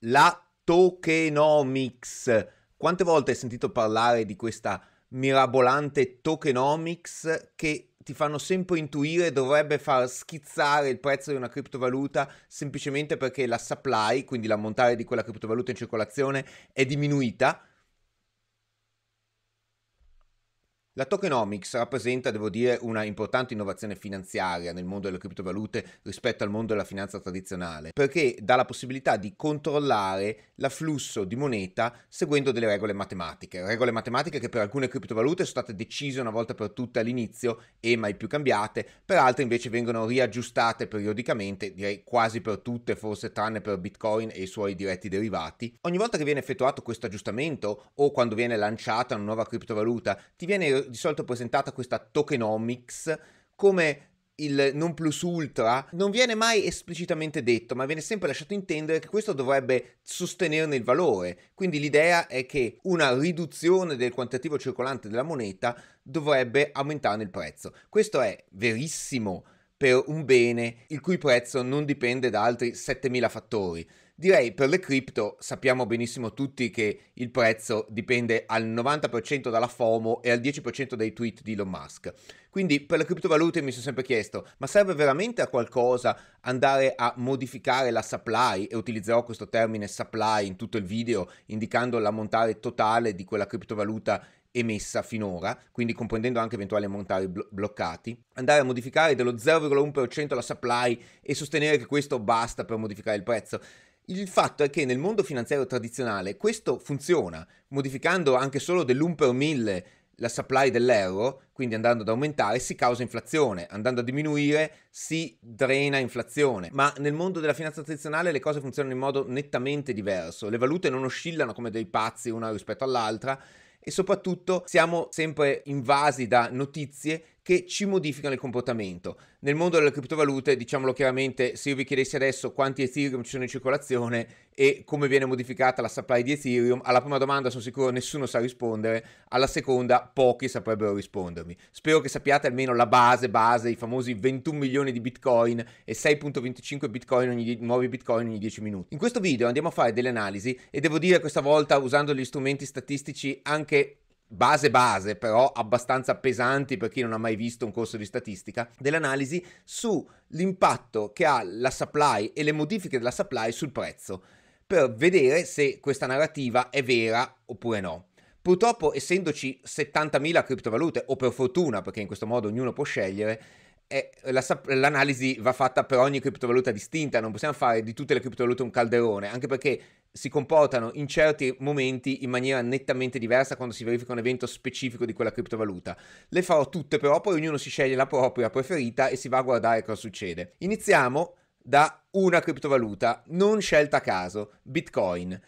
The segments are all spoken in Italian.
la tokenomics. Quante volte hai sentito parlare di questa mirabolante tokenomics che ti fanno sempre intuire dovrebbe far schizzare il prezzo di una criptovaluta semplicemente perché la supply, quindi l'ammontare di quella criptovaluta in circolazione, è diminuita? La tokenomics rappresenta, devo dire, una importante innovazione finanziaria nel mondo delle criptovalute rispetto al mondo della finanza tradizionale, perché dà la possibilità di controllare l'afflusso di moneta seguendo delle regole matematiche, regole matematiche che per alcune criptovalute sono state decise una volta per tutte all'inizio e mai più cambiate, per altre invece vengono riaggiustate periodicamente, direi quasi per tutte, forse tranne per Bitcoin e i suoi diretti derivati. Ogni volta che viene effettuato questo aggiustamento o quando viene lanciata una nuova criptovaluta, ti viene di solito presentata questa tokenomics come il non plus ultra non viene mai esplicitamente detto, ma viene sempre lasciato intendere che questo dovrebbe sostenerne il valore. Quindi l'idea è che una riduzione del quantitativo circolante della moneta dovrebbe aumentarne il prezzo. Questo è verissimo per un bene il cui prezzo non dipende da altri 7000 fattori. Direi per le cripto sappiamo benissimo tutti che il prezzo dipende al 90% dalla FOMO e al 10% dai tweet di Elon Musk. Quindi per le criptovalute mi sono sempre chiesto, ma serve veramente a qualcosa andare a modificare la supply? E utilizzerò questo termine supply in tutto il video, indicando l'ammontare totale di quella criptovaluta emessa finora, quindi comprendendo anche eventuali ammontari blo- bloccati, andare a modificare dello 0,1% la supply e sostenere che questo basta per modificare il prezzo. Il fatto è che nel mondo finanziario tradizionale questo funziona, modificando anche solo dell'1 per 1000 la supply dell'euro, quindi andando ad aumentare si causa inflazione, andando a diminuire si drena inflazione, ma nel mondo della finanza tradizionale le cose funzionano in modo nettamente diverso, le valute non oscillano come dei pazzi una rispetto all'altra e soprattutto siamo sempre invasi da notizie che ci modificano il comportamento. Nel mondo delle criptovalute, diciamolo chiaramente, se io vi chiedessi adesso quanti Ethereum ci sono in circolazione e come viene modificata la supply di Ethereum, alla prima domanda sono sicuro nessuno sa rispondere, alla seconda pochi saprebbero rispondermi. Spero che sappiate almeno la base, base, i famosi 21 milioni di bitcoin e 6.25 bitcoin ogni, nuovi bitcoin ogni 10 minuti. In questo video andiamo a fare delle analisi e devo dire questa volta usando gli strumenti statistici anche base base, però abbastanza pesanti per chi non ha mai visto un corso di statistica, dell'analisi sull'impatto che ha la supply e le modifiche della supply sul prezzo, per vedere se questa narrativa è vera oppure no. Purtroppo, essendoci 70.000 criptovalute, o per fortuna, perché in questo modo ognuno può scegliere, eh, la, l'analisi va fatta per ogni criptovaluta distinta, non possiamo fare di tutte le criptovalute un calderone, anche perché si comportano in certi momenti in maniera nettamente diversa quando si verifica un evento specifico di quella criptovaluta. Le farò tutte però, poi ognuno si sceglie la propria preferita e si va a guardare cosa succede. Iniziamo da una criptovaluta, non scelta a caso, Bitcoin.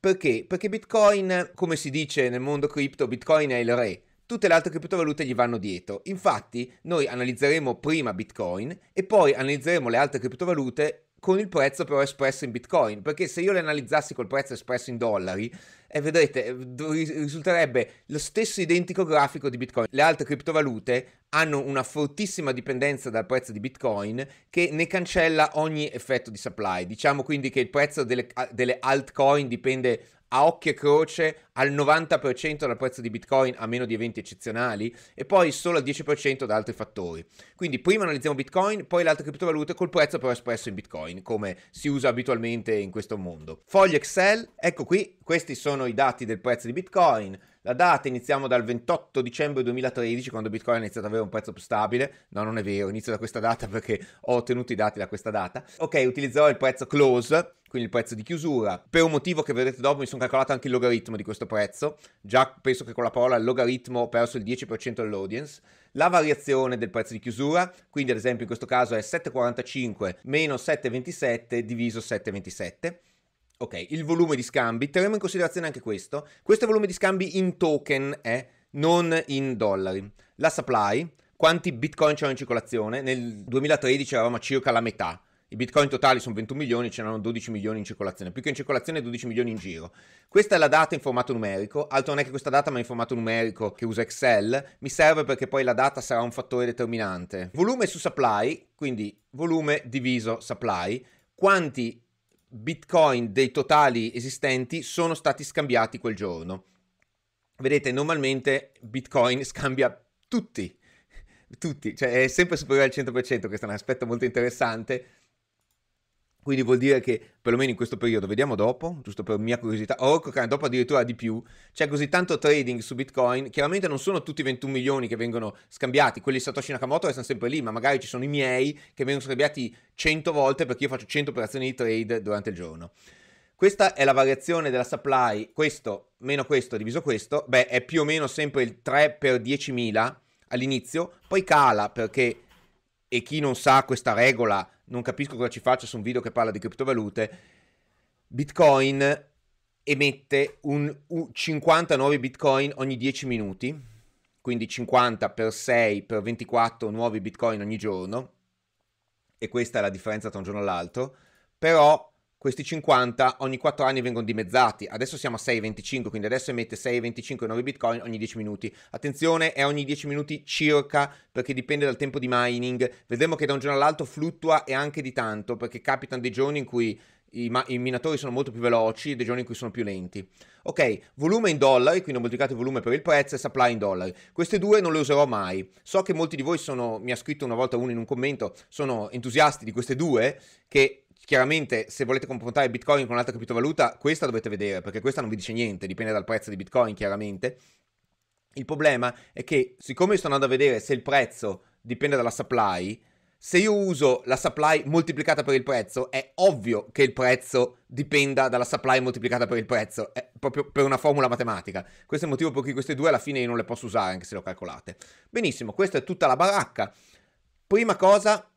Perché? Perché Bitcoin, come si dice nel mondo cripto, Bitcoin è il re tutte le altre criptovalute gli vanno dietro. Infatti, noi analizzeremo prima Bitcoin e poi analizzeremo le altre criptovalute con il prezzo però espresso in bitcoin, perché se io le analizzassi col prezzo espresso in dollari, eh, vedrete, eh, risulterebbe lo stesso identico grafico di bitcoin. Le altre criptovalute hanno una fortissima dipendenza dal prezzo di bitcoin che ne cancella ogni effetto di supply. Diciamo quindi che il prezzo delle, delle altcoin dipende a occhio e croce al 90% dal prezzo di Bitcoin a meno di eventi eccezionali e poi solo al 10% da altri fattori. Quindi prima analizziamo Bitcoin, poi le altre criptovalute col prezzo però espresso in Bitcoin, come si usa abitualmente in questo mondo. Foglio Excel, ecco qui, questi sono i dati del prezzo di Bitcoin. La data iniziamo dal 28 dicembre 2013, quando Bitcoin ha iniziato ad avere un prezzo più stabile. No, non è vero, inizio da questa data perché ho ottenuto i dati da questa data. Ok, utilizzerò il prezzo close quindi il prezzo di chiusura. Per un motivo che vedrete dopo mi sono calcolato anche il logaritmo di questo prezzo, già penso che con la parola logaritmo ho perso il 10% dell'audience, la variazione del prezzo di chiusura, quindi ad esempio in questo caso è 7,45 meno 7,27 diviso 7,27. Ok, il volume di scambi, terremo in considerazione anche questo. Questo è il volume di scambi in token è, non in dollari. La supply, quanti bitcoin c'erano in circolazione? Nel 2013 eravamo a circa la metà, i bitcoin totali sono 21 milioni, ce n'erano 12 milioni in circolazione, più che in circolazione 12 milioni in giro. Questa è la data in formato numerico, altro non è che questa data ma in formato numerico che usa Excel, mi serve perché poi la data sarà un fattore determinante. Volume su supply, quindi volume diviso supply, quanti bitcoin dei totali esistenti sono stati scambiati quel giorno. Vedete, normalmente bitcoin scambia tutti tutti, cioè è sempre superiore al 100%, questo è un aspetto molto interessante, quindi vuol dire che, perlomeno in questo periodo, vediamo dopo, giusto per mia curiosità, oh, dopo addirittura di più, c'è così tanto trading su Bitcoin, chiaramente non sono tutti i 21 milioni che vengono scambiati, quelli di Satoshi Nakamoto restano sempre lì, ma magari ci sono i miei che vengono scambiati 100 volte perché io faccio 100 operazioni di trade durante il giorno. Questa è la variazione della supply, questo meno questo diviso questo, beh, è più o meno sempre il 3 per 10.000 all'inizio, poi cala perché, e chi non sa questa regola non capisco cosa ci faccia su un video che parla di criptovalute, Bitcoin emette un, un 50 nuovi Bitcoin ogni 10 minuti, quindi 50 per 6 per 24 nuovi Bitcoin ogni giorno, e questa è la differenza tra un giorno e l'altro, però questi 50 ogni 4 anni vengono dimezzati. Adesso siamo a 6,25, quindi adesso emette 6,25 nuovi bitcoin ogni 10 minuti. Attenzione, è ogni 10 minuti circa, perché dipende dal tempo di mining. Vedremo che da un giorno all'altro fluttua e anche di tanto, perché capitano dei giorni in cui i, ma- i minatori sono molto più veloci e dei giorni in cui sono più lenti. Ok, volume in dollari, quindi ho moltiplicato il volume per il prezzo e supply in dollari. Queste due non le userò mai. So che molti di voi sono, mi ha scritto una volta uno in un commento, sono entusiasti di queste due che Chiaramente, se volete confrontare Bitcoin con un'altra criptovaluta, questa dovete vedere, perché questa non vi dice niente, dipende dal prezzo di Bitcoin, chiaramente. Il problema è che, siccome sto andando a vedere se il prezzo dipende dalla supply, se io uso la supply moltiplicata per il prezzo, è ovvio che il prezzo dipenda dalla supply moltiplicata per il prezzo, è proprio per una formula matematica. Questo è il motivo per cui queste due alla fine io non le posso usare, anche se le ho calcolate. Benissimo, questa è tutta la baracca. Prima cosa,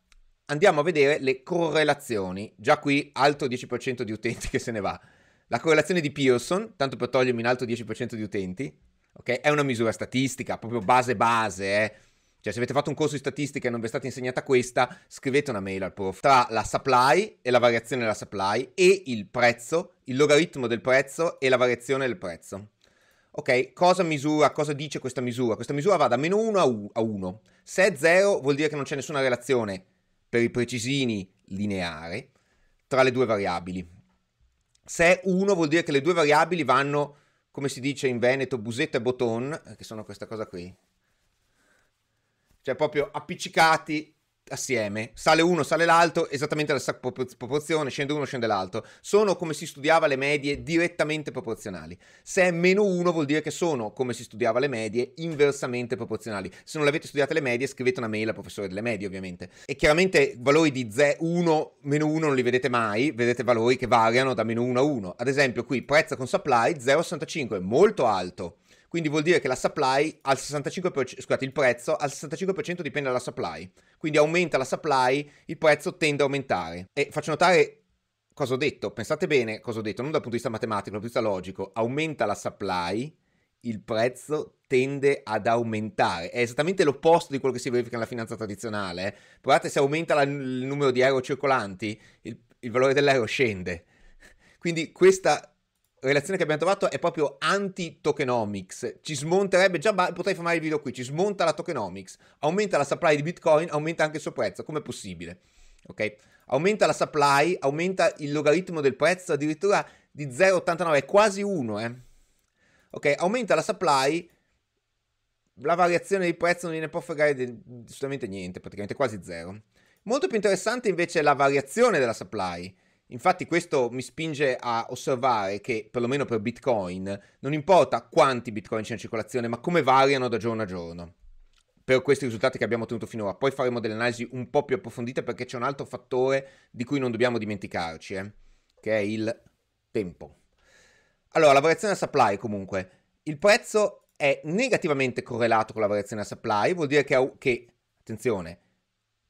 andiamo a vedere le correlazioni. Già qui alto 10% di utenti che se ne va. La correlazione di Pearson, tanto per togliermi un altro 10% di utenti, ok? È una misura statistica, proprio base base, eh. Cioè, se avete fatto un corso di statistica e non vi è stata insegnata questa, scrivete una mail al prof. Tra la supply e la variazione della supply e il prezzo, il logaritmo del prezzo e la variazione del prezzo. Ok, cosa misura, cosa dice questa misura? Questa misura va da meno 1 a 1. Se è 0 vuol dire che non c'è nessuna relazione per i precisini lineare, tra le due variabili. Se è 1 vuol dire che le due variabili vanno, come si dice in Veneto, busetta e boton, eh, che sono questa cosa qui. Cioè proprio appiccicati assieme. Sale uno, sale l'altro, esattamente la stessa proporzione, scende uno, scende l'altro. Sono come si studiava le medie direttamente proporzionali. Se è meno uno vuol dire che sono come si studiava le medie inversamente proporzionali. Se non l'avete studiate le medie scrivete una mail al professore delle medie ovviamente. E chiaramente valori di 1, meno 1 non li vedete mai, vedete valori che variano da meno 1 a 1. Ad esempio qui prezzo con supply 0,65, molto alto quindi vuol dire che la supply al 65%, scusate, il prezzo al 65% dipende dalla supply. Quindi aumenta la supply, il prezzo tende a aumentare. E faccio notare cosa ho detto, pensate bene cosa ho detto, non dal punto di vista matematico, ma dal punto di vista logico. Aumenta la supply, il prezzo tende ad aumentare. È esattamente l'opposto di quello che si verifica nella finanza tradizionale. Eh. Guardate, se aumenta la, il numero di euro circolanti, il, il valore dell'euro scende. Quindi questa relazione che abbiamo trovato è proprio anti-tokenomics. Ci smonterebbe già, potrei fermare il video qui, ci smonta la tokenomics, aumenta la supply di Bitcoin, aumenta anche il suo prezzo, com'è possibile? Ok? Aumenta la supply, aumenta il logaritmo del prezzo addirittura di 0,89, è quasi 1, eh. Ok, aumenta la supply, la variazione di prezzo non gliene può fregare assolutamente niente, praticamente quasi 0. Molto più interessante invece è la variazione della supply Infatti questo mi spinge a osservare che, perlomeno per Bitcoin, non importa quanti Bitcoin c'è in circolazione, ma come variano da giorno a giorno. Per questi risultati che abbiamo ottenuto finora. Poi faremo delle analisi un po' più approfondite perché c'è un altro fattore di cui non dobbiamo dimenticarci, eh? che è il tempo. Allora, la variazione a supply comunque. Il prezzo è negativamente correlato con la variazione a supply, vuol dire che, che attenzione,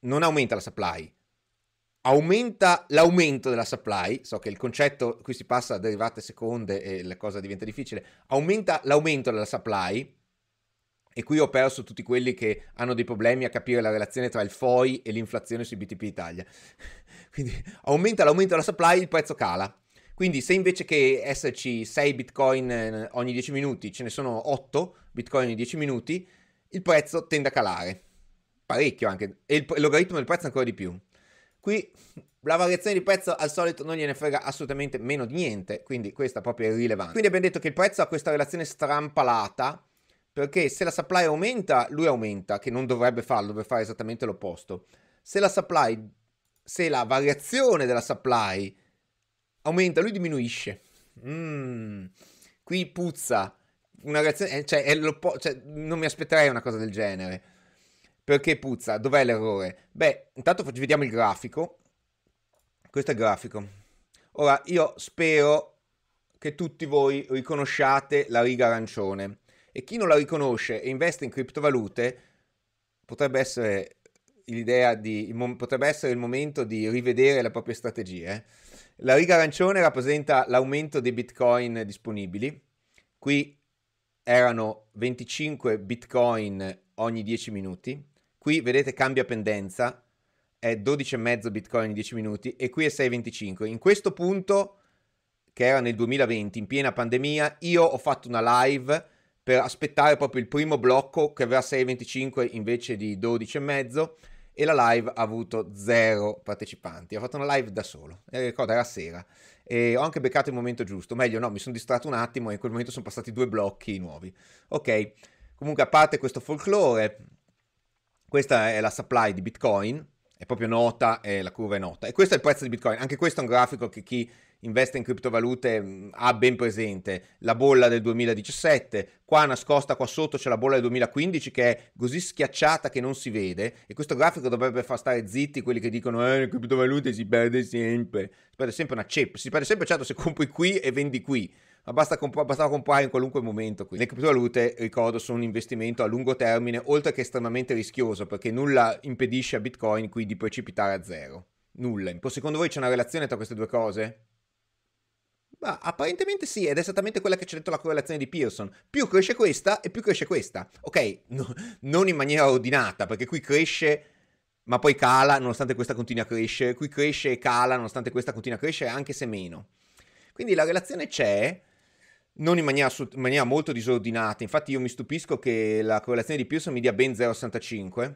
non aumenta la supply, aumenta l'aumento della supply, so che il concetto qui si passa a derivate seconde e la cosa diventa difficile, aumenta l'aumento della supply e qui ho perso tutti quelli che hanno dei problemi a capire la relazione tra il FOI e l'inflazione sui BTP Italia. Quindi aumenta l'aumento della supply, il prezzo cala. Quindi se invece che esserci 6 Bitcoin eh, ogni 10 minuti, ce ne sono 8 Bitcoin ogni 10 minuti, il prezzo tende a calare. Parecchio anche. E il logaritmo del prezzo ancora di più. Qui la variazione di prezzo al solito non gliene frega assolutamente meno di niente, quindi questa proprio è irrilevante. Quindi abbiamo detto che il prezzo ha questa relazione strampalata, perché se la supply aumenta, lui aumenta, che non dovrebbe farlo, dovrebbe fare esattamente l'opposto. Se la supply, se la variazione della supply aumenta, lui diminuisce. Mm, qui puzza. Una reazione, eh, cioè, cioè, non mi aspetterei una cosa del genere. Perché puzza? Dov'è l'errore? Beh, intanto vediamo il grafico. Questo è il grafico. Ora, io spero che tutti voi riconosciate la riga arancione. E chi non la riconosce e investe in criptovalute potrebbe essere l'idea di potrebbe essere il momento di rivedere le proprie strategie. La riga arancione rappresenta l'aumento dei bitcoin disponibili. Qui erano 25 bitcoin ogni 10 minuti. Qui vedete cambia pendenza, è 12,5 bitcoin in 10 minuti e qui è 6,25. In questo punto, che era nel 2020, in piena pandemia, io ho fatto una live per aspettare proprio il primo blocco che aveva 6,25 invece di 12,5 e la live ha avuto zero partecipanti. Ho fatto una live da solo, e eh, ricordo era sera e ho anche beccato il momento giusto, meglio no, mi sono distratto un attimo e in quel momento sono passati due blocchi nuovi. Ok, comunque a parte questo folklore, questa è la supply di Bitcoin, è proprio nota e la curva è nota. E questo è il prezzo di Bitcoin. Anche questo è un grafico che chi investe in criptovalute ha ben presente. La bolla del 2017, qua nascosta qua sotto c'è la bolla del 2015 che è così schiacciata che non si vede e questo grafico dovrebbe far stare zitti quelli che dicono eh, le criptovalute si perde sempre. Si perde sempre una cepa, si perde sempre certo se compri qui e vendi qui ma basta comp- bastava comprare in qualunque momento. Quindi. Le criptovalute, ricordo, sono un investimento a lungo termine, oltre che estremamente rischioso, perché nulla impedisce a Bitcoin qui di precipitare a zero. Nulla. Secondo voi c'è una relazione tra queste due cose? Ma apparentemente sì, ed è esattamente quella che ci ha detto la correlazione di Pearson. Più cresce questa e più cresce questa. Ok, no, non in maniera ordinata, perché qui cresce ma poi cala nonostante questa continui a crescere, qui cresce e cala nonostante questa continui a crescere, anche se meno. Quindi la relazione c'è, non in maniera, in maniera, molto disordinata. Infatti, io mi stupisco che la correlazione di Pearson mi dia ben 0,65.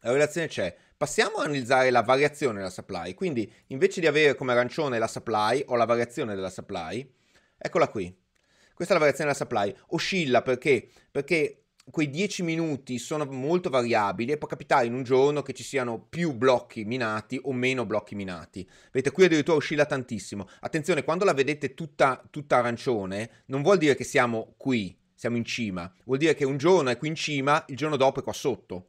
La relazione c'è. Passiamo a analizzare la variazione della supply. Quindi, invece di avere come arancione la supply, ho la variazione della supply. Eccola qui. Questa è la variazione della supply. Oscilla perché? Perché quei 10 minuti sono molto variabili e può capitare in un giorno che ci siano più blocchi minati o meno blocchi minati. Vedete, qui addirittura oscilla tantissimo. Attenzione, quando la vedete tutta, tutta arancione, non vuol dire che siamo qui, siamo in cima. Vuol dire che un giorno è qui in cima, il giorno dopo è qua sotto.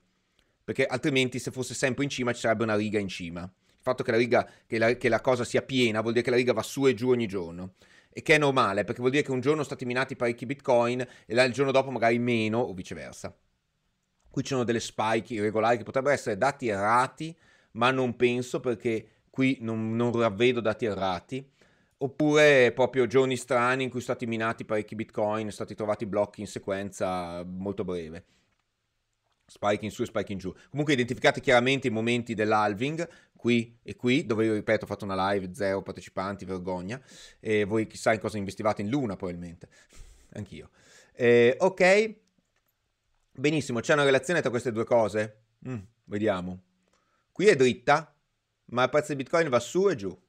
Perché altrimenti se fosse sempre in cima ci sarebbe una riga in cima. Il fatto che la, riga, che la, che la cosa sia piena vuol dire che la riga va su e giù ogni giorno e che è normale perché vuol dire che un giorno sono stati minati parecchi bitcoin e là il giorno dopo magari meno o viceversa. Qui ci sono delle spike irregolari che potrebbero essere dati errati, ma non penso perché qui non, non ravvedo dati errati oppure proprio giorni strani in cui sono stati minati parecchi bitcoin, sono stati trovati blocchi in sequenza molto breve spike in su e spike in giù. Comunque identificate chiaramente i momenti dell'alving, qui e qui, dove io ripeto ho fatto una live, zero partecipanti, vergogna, e voi chissà in cosa investivate in Luna probabilmente, anch'io. Eh, ok, benissimo, c'è una relazione tra queste due cose? Mm, vediamo. Qui è dritta, ma il prezzo di Bitcoin va su e giù.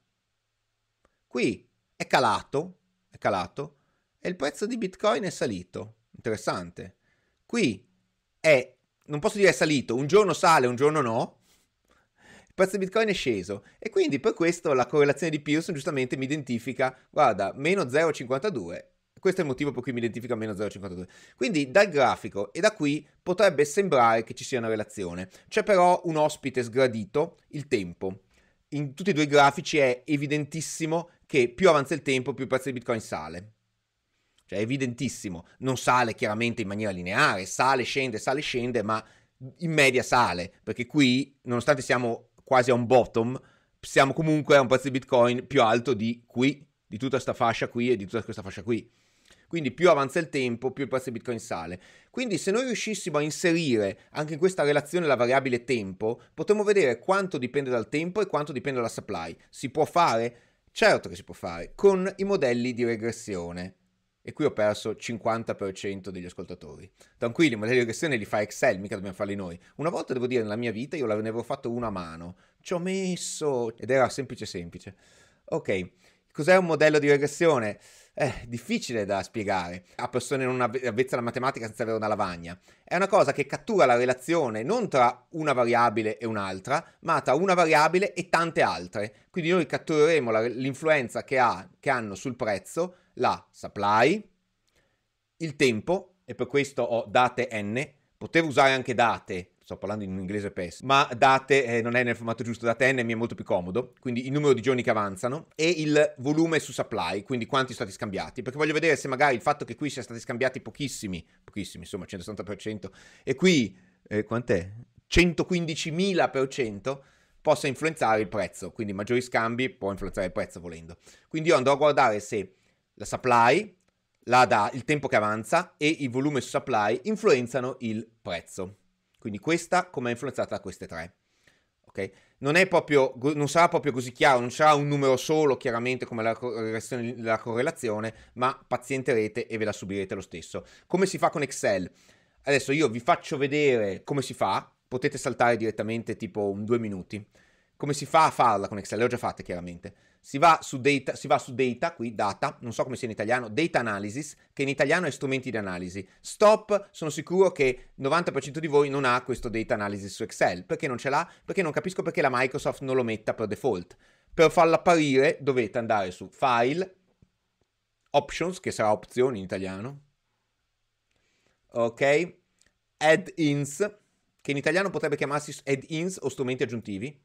Qui è calato, è calato, e il prezzo di Bitcoin è salito. Interessante. Qui è non posso dire è salito, un giorno sale, un giorno no, il prezzo di Bitcoin è sceso e quindi per questo la correlazione di Pearson giustamente mi identifica, guarda, meno 0,52. Questo è il motivo per cui mi identifica meno 0,52. Quindi dal grafico e da qui potrebbe sembrare che ci sia una relazione. C'è però un ospite sgradito, il tempo. In tutti e due i grafici è evidentissimo che più avanza il tempo, più il prezzo di Bitcoin sale. Cioè è evidentissimo, non sale chiaramente in maniera lineare, sale, scende, sale, scende, ma in media sale, perché qui, nonostante siamo quasi a un bottom, siamo comunque a un prezzo di Bitcoin più alto di qui, di tutta questa fascia qui e di tutta questa fascia qui. Quindi più avanza il tempo, più il prezzo di Bitcoin sale. Quindi se noi riuscissimo a inserire anche in questa relazione la variabile tempo, potremmo vedere quanto dipende dal tempo e quanto dipende dalla supply. Si può fare? Certo che si può fare, con i modelli di regressione. E qui ho perso 50% degli ascoltatori. Tranquilli, ma di regressione li fa Excel, mica dobbiamo farli noi. Una volta devo dire, nella mia vita io ne avevo fatto una a mano. Ci ho messo ed era semplice semplice. Ok, cos'è un modello di regressione? Eh, difficile da spiegare a persone non avvezze alla matematica senza avere una lavagna. È una cosa che cattura la relazione non tra una variabile e un'altra, ma tra una variabile e tante altre. Quindi noi cattureremo la, l'influenza che, ha, che hanno sul prezzo la supply, il tempo, e per questo ho date n, potevo usare anche date, sto parlando in inglese pessimo, ma date eh, non è nel formato giusto, date n mi è molto più comodo, quindi il numero di giorni che avanzano, e il volume su supply, quindi quanti sono stati scambiati, perché voglio vedere se magari il fatto che qui siano stati scambiati pochissimi, pochissimi, insomma 160%, e qui, eh, quant'è? 115.000%, possa influenzare il prezzo, quindi maggiori scambi può influenzare il prezzo volendo. Quindi io andrò a guardare se la supply, la da, il tempo che avanza e il volume su supply influenzano il prezzo. Quindi questa come è influenzata da queste tre. Okay? Non, proprio, non, sarà proprio così chiaro, non sarà un numero solo chiaramente come la, la, correlazione, ma pazienterete e ve la subirete lo stesso. Come si fa con Excel? Adesso io vi faccio vedere come si fa, potete saltare direttamente tipo un due minuti. Come si fa a farla con Excel? Le ho già fatte chiaramente. Si va, su data, si va su data, qui data, non so come sia in italiano, data analysis, che in italiano è strumenti di analisi. Stop, sono sicuro che il 90% di voi non ha questo data analysis su Excel. Perché non ce l'ha? Perché non capisco perché la Microsoft non lo metta per default. Per farlo apparire dovete andare su File, Options, che sarà opzioni in italiano, ok? Add-ins, che in italiano potrebbe chiamarsi add-ins o strumenti aggiuntivi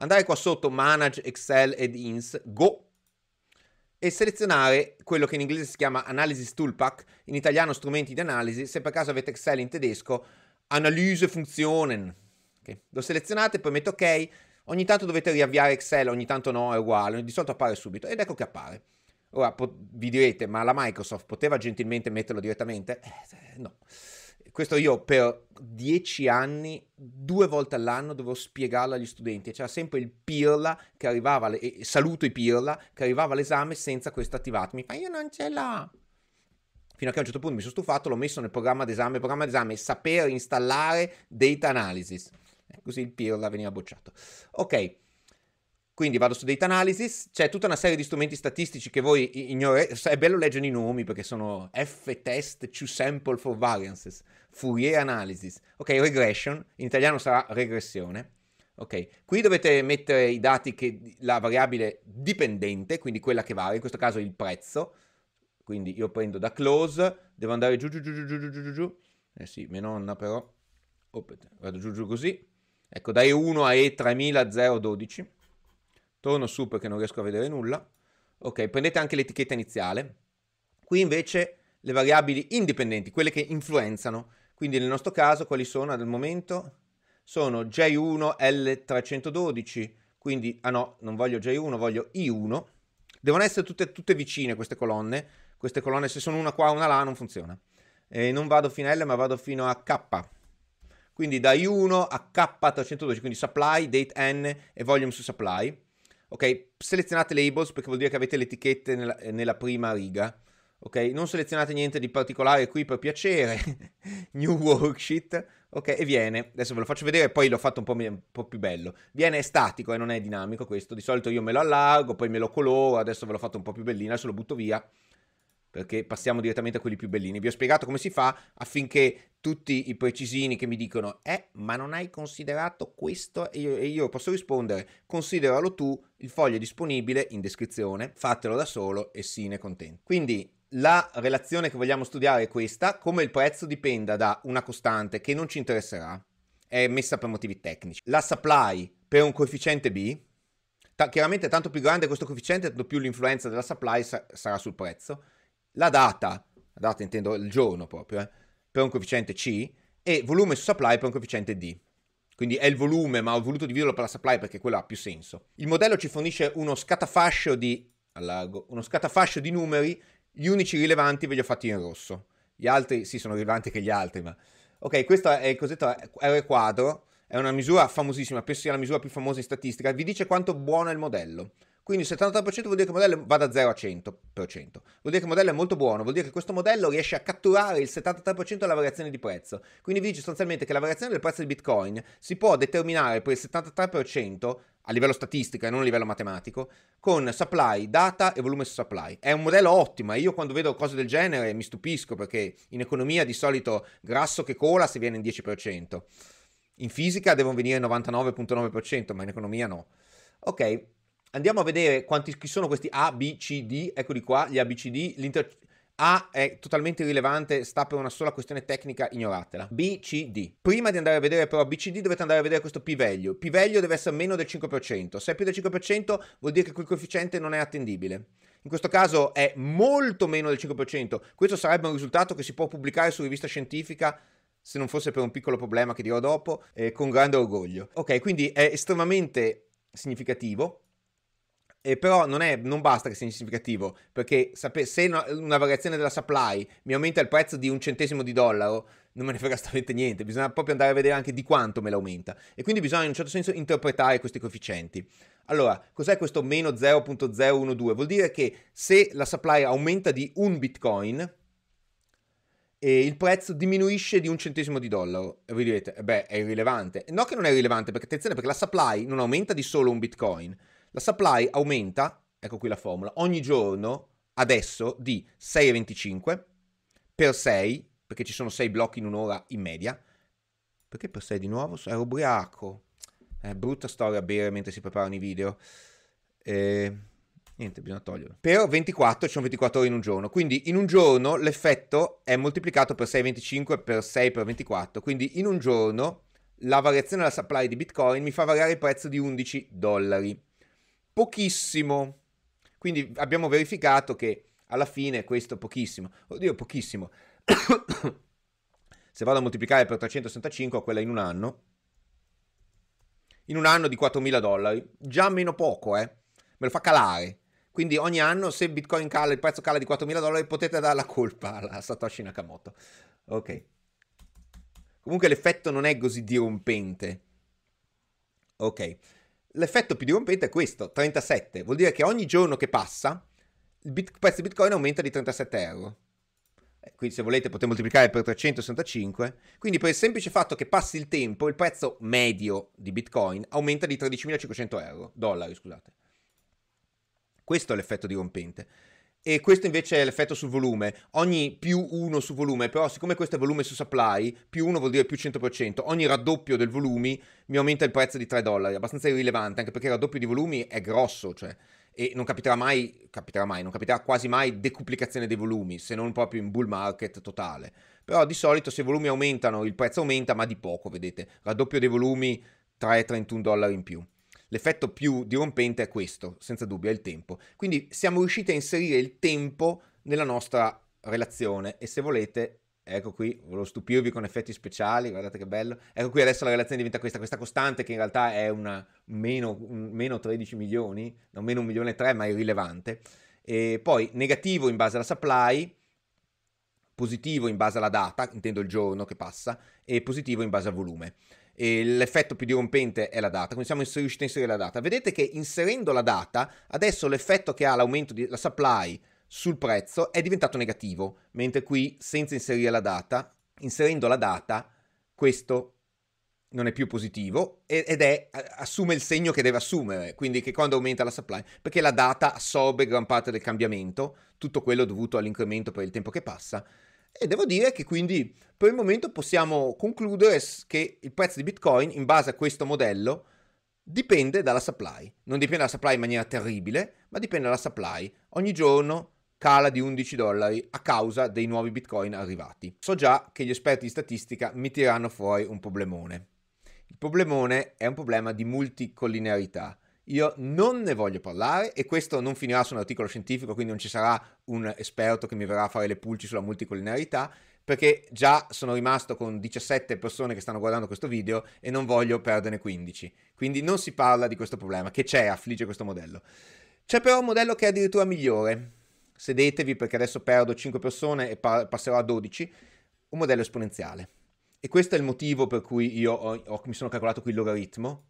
andare qua sotto Manage, Excel ed Ins, Go, e selezionare quello che in inglese si chiama Analysis Toolpack, in italiano strumenti di analisi, se per caso avete Excel in tedesco, Analyse Funktionen. Okay. Lo selezionate, poi metto OK, ogni tanto dovete riavviare Excel, ogni tanto no, è uguale, di solito appare subito, ed ecco che appare. Ora vi direte, ma la Microsoft poteva gentilmente metterlo direttamente? Eh, no questo io per dieci anni, due volte all'anno, dovevo spiegarlo agli studenti. C'era sempre il pirla che arrivava, le, saluto i pirla, che arrivava all'esame senza questo attivato. Mi fa, io non ce l'ho. Fino a che a un certo punto mi sono stufato, l'ho messo nel programma d'esame, programma d'esame, saper installare data analysis. Così il pirla veniva bocciato. Ok. Quindi vado su data analysis, c'è tutta una serie di strumenti statistici che voi ignorate, è bello leggere i nomi perché sono F-test, to sample for variances. Fourier Analysis. Ok, regression, in italiano sarà regressione. Ok, qui dovete mettere i dati che la variabile dipendente, quindi quella che vale, in questo caso il prezzo. Quindi io prendo da close, devo andare giù, giù, giù, giù, giù, giù, giù, giù. Eh sì, mia nonna però. Opet, vado giù, giù così. Ecco, da E1 a E3012. Torno su perché non riesco a vedere nulla. Ok, prendete anche l'etichetta iniziale. Qui invece le variabili indipendenti, quelle che influenzano quindi nel nostro caso quali sono al momento? Sono J1L312, quindi, ah no, non voglio J1, voglio I1. Devono essere tutte, tutte vicine queste colonne, queste colonne se sono una qua o una là non funziona. E non vado fino a L ma vado fino a K. Quindi da I1 a K312, quindi supply, date N e volume su supply. Ok, selezionate labels perché vuol dire che avete le etichette nella, nella prima riga ok? Non selezionate niente di particolare qui per piacere, new worksheet, ok? E viene, adesso ve lo faccio vedere, poi l'ho fatto un po', un po', più bello, viene statico e non è dinamico questo, di solito io me lo allargo, poi me lo coloro, adesso ve l'ho fatto un po' più bellino, adesso lo butto via, perché passiamo direttamente a quelli più bellini. Vi ho spiegato come si fa affinché tutti i precisini che mi dicono eh ma non hai considerato questo e io, e io posso rispondere consideralo tu, il foglio è disponibile in descrizione, fatelo da solo e sine contento. Quindi la relazione che vogliamo studiare è questa, come il prezzo dipenda da una costante che non ci interesserà, è messa per motivi tecnici. La supply per un coefficiente B, ta- chiaramente tanto più grande questo coefficiente, tanto più l'influenza della supply sa- sarà sul prezzo. La data, la data intendo il giorno proprio, eh, per un coefficiente C e volume su supply per un coefficiente D. Quindi è il volume, ma ho voluto dividerlo per la supply perché quello ha più senso. Il modello ci fornisce uno scatafascio di allargo, uno scatafascio di numeri gli unici rilevanti ve li ho fatti in rosso. Gli altri, sì, sono rilevanti che gli altri, ma... Ok, questo è il cosiddetto R quadro, è una misura famosissima, penso sia la misura più famosa in statistica, vi dice quanto buono è il modello. Quindi il 70% vuol dire che il modello va da 0 a 100%. Vuol dire che il modello è molto buono, vuol dire che questo modello riesce a catturare il 73% della variazione di prezzo. Quindi vi dice sostanzialmente che la variazione del prezzo di Bitcoin si può determinare per il 73% a livello statistico e non a livello matematico, con supply, data e volume su supply. È un modello ottimo e io quando vedo cose del genere mi stupisco perché in economia di solito grasso che cola si viene in 10%. In fisica devono venire 99.9%, ma in economia no. Ok, andiamo a vedere quanti sono questi A, B, C, D, eccoli qua, gli A, B, C, D, l'inter... A è totalmente irrilevante, sta per una sola questione tecnica, ignoratela. B, C, D. Prima di andare a vedere però B, C, D dovete andare a vedere questo p-value. P-value deve essere meno del 5%. Se è più del 5% vuol dire che quel coefficiente non è attendibile. In questo caso è molto meno del 5%. Questo sarebbe un risultato che si può pubblicare su rivista scientifica se non fosse per un piccolo problema che dirò dopo, eh, con grande orgoglio. Ok, quindi è estremamente significativo e però non, è, non, basta che sia significativo, perché se una, variazione della supply mi aumenta il prezzo di un centesimo di dollaro, non me ne frega assolutamente niente, bisogna proprio andare a vedere anche di quanto me l'aumenta. E quindi bisogna in un certo senso interpretare questi coefficienti. Allora, cos'è questo meno 0.012? Vuol dire che se la supply aumenta di un bitcoin, e il prezzo diminuisce di un centesimo di dollaro. E voi direte, eh beh, è irrilevante. No che non è irrilevante, perché attenzione, perché la supply non aumenta di solo un bitcoin, la supply aumenta, ecco qui la formula, ogni giorno adesso di 6,25 per 6, perché ci sono 6 blocchi in un'ora in media. Perché per 6 di nuovo? Ero ubriaco. È brutta storia bere mentre si preparano i video. Eh, niente, bisogna toglierlo. Per 24 ci sono 24 ore in un giorno. Quindi in un giorno l'effetto è moltiplicato per 6,25 per 6 per 24. Quindi in un giorno la variazione della supply di Bitcoin mi fa variare il prezzo di 11 dollari pochissimo. Quindi abbiamo verificato che alla fine questo pochissimo, oddio pochissimo, se vado a moltiplicare per 365 quella in un anno, in un anno di 4.000 dollari, già meno poco, eh? me lo fa calare. Quindi ogni anno se Bitcoin cala, il prezzo cala di 4.000 dollari, potete dare la colpa alla Satoshi Nakamoto. Ok. Comunque l'effetto non è così dirompente. Ok. L'effetto più dirompente è questo, 37. Vuol dire che ogni giorno che passa il bit- prezzo di Bitcoin aumenta di 37 euro. Eh, quindi se volete potete moltiplicare per 365. Quindi per il semplice fatto che passi il tempo, il prezzo medio di Bitcoin aumenta di 13.500 euro, dollari, scusate. Questo è l'effetto dirompente. E questo invece è l'effetto sul volume. Ogni più 1 su volume, però siccome questo è volume su supply, più 1 vuol dire più 100%. Ogni raddoppio del volume mi aumenta il prezzo di 3 dollari, abbastanza irrilevante, anche perché il raddoppio di volumi è grosso, cioè e non capiterà mai, capiterà mai, non capiterà quasi mai decuplicazione dei volumi, se non proprio in bull market totale. Però di solito se i volumi aumentano, il prezzo aumenta, ma di poco, vedete. Raddoppio dei volumi 3,31 dollari in più. L'effetto più dirompente è questo, senza dubbio, è il tempo. Quindi siamo riusciti a inserire il tempo nella nostra relazione e se volete, ecco qui, volevo stupirvi con effetti speciali, guardate che bello, ecco qui adesso la relazione diventa questa, questa costante che in realtà è una meno, meno 13 milioni, non meno 1 milione e 3 ma è rilevante. e poi negativo in base alla supply, positivo in base alla data, intendo il giorno che passa, e positivo in base al volume e l'effetto più dirompente è la data, quindi siamo riusciti a inserire la data. Vedete che inserendo la data, adesso l'effetto che ha l'aumento della supply sul prezzo è diventato negativo, mentre qui senza inserire la data, inserendo la data, questo non è più positivo ed è, assume il segno che deve assumere, quindi che quando aumenta la supply, perché la data assorbe gran parte del cambiamento, tutto quello dovuto all'incremento per il tempo che passa, e devo dire che quindi per il momento possiamo concludere che il prezzo di Bitcoin, in base a questo modello, dipende dalla supply. Non dipende dalla supply in maniera terribile, ma dipende dalla supply. Ogni giorno cala di 11 dollari a causa dei nuovi bitcoin arrivati. So già che gli esperti di statistica mi tirano fuori un problemone. Il problemone è un problema di multicollinearità, io non ne voglio parlare e questo non finirà su un articolo scientifico, quindi non ci sarà un esperto che mi verrà a fare le pulci sulla multiculinarità, perché già sono rimasto con 17 persone che stanno guardando questo video e non voglio perderne 15. Quindi non si parla di questo problema, che c'è, affligge questo modello. C'è però un modello che è addirittura migliore. Sedetevi perché adesso perdo 5 persone e pa- passerò a 12. Un modello esponenziale. E questo è il motivo per cui io ho, ho, mi sono calcolato qui il logaritmo,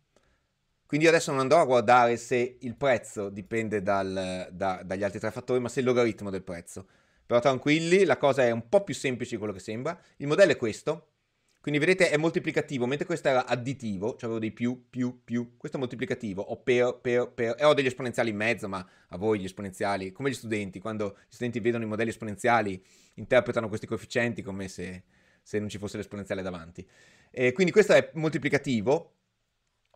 quindi io adesso non andrò a guardare se il prezzo dipende dal, da, dagli altri tre fattori, ma se il logaritmo del prezzo. Però tranquilli, la cosa è un po' più semplice di quello che sembra. Il modello è questo, quindi vedete è moltiplicativo, mentre questo era additivo, cioè avevo dei più, più, più, questo è moltiplicativo, ho per, per, per, e ho degli esponenziali in mezzo, ma a voi gli esponenziali, come gli studenti, quando gli studenti vedono i modelli esponenziali, interpretano questi coefficienti come se, se non ci fosse l'esponenziale davanti. E quindi questo è moltiplicativo,